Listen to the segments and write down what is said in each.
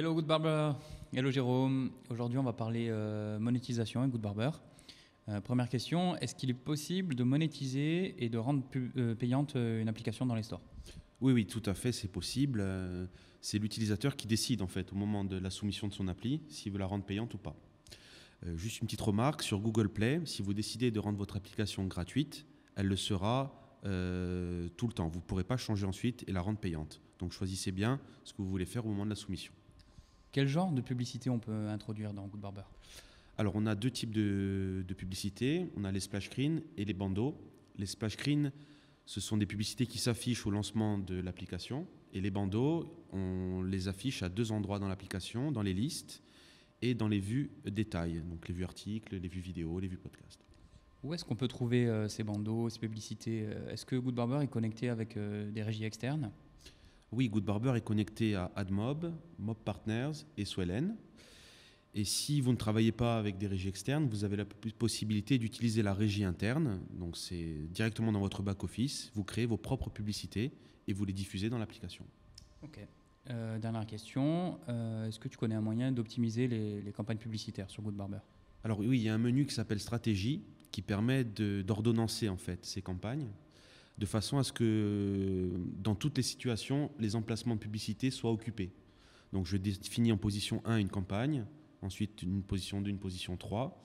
Hello Good Barber, hello Jérôme. Aujourd'hui, on va parler euh, monétisation et Good Barber. Euh, première question, est-ce qu'il est possible de monétiser et de rendre euh, payante une application dans les stores Oui, oui, tout à fait, c'est possible. c'est l'utilisateur qui décide en fait au moment de la soumission de son appli s'il veut la rendre payante ou pas. juste une petite remarque sur Google Play, si vous décidez de rendre votre application gratuite, elle le sera tout le temps. Vous ne pourrez pas changer ensuite et la rendre payante. Donc choisissez bien ce que vous voulez faire au moment de la soumission. Quel genre de publicité on peut introduire dans Good Barber Alors, on a deux types de, publicités, On a les splash screens et les bandeaux. Les splash screens, ce sont des publicités qui s'affichent au lancement de l'application. Et les bandeaux, on les affiche à deux endroits dans l'application, dans les listes et dans les vues détails, donc les vues articles, les vues vidéos, les vues podcasts. Où est-ce qu'on peut trouver euh, ces bandeaux, ces publicités euh, Est-ce que Good Barber est connecté avec euh, des régies externes oui, Good Barber est connecté à AdMob, Mob Partners et Swellen. Et si vous ne travaillez pas avec des régies externes, vous avez la possibilité d'utiliser la régie interne. Donc c'est directement dans votre back-office. Vous créez vos propres publicités et vous les diffusez dans l'application. Ok. Euh, dernière question. Euh, est-ce que tu connais un moyen d'optimiser les, campagnes publicitaires sur Good Barber Alors oui, il y a un menu qui s'appelle Stratégie qui permet d'ordonnancer en fait ces campagnes de façon à ce que euh, dans toutes les situations, les emplacements de publicité soient occupés. Donc je définis en position 1 une campagne, ensuite une position 2, une position 3.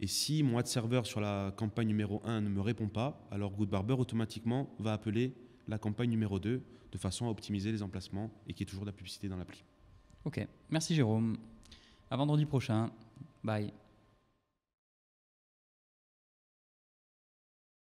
Et si mon ad serveur sur la campagne numéro 1 ne me répond pas, alors GoodBarber automatiquement va appeler la campagne numéro 2 de façon à optimiser les emplacements et qu'il y ait toujours de la publicité dans l'appli. Ok, merci Jérôme. À vendredi prochain. Bye.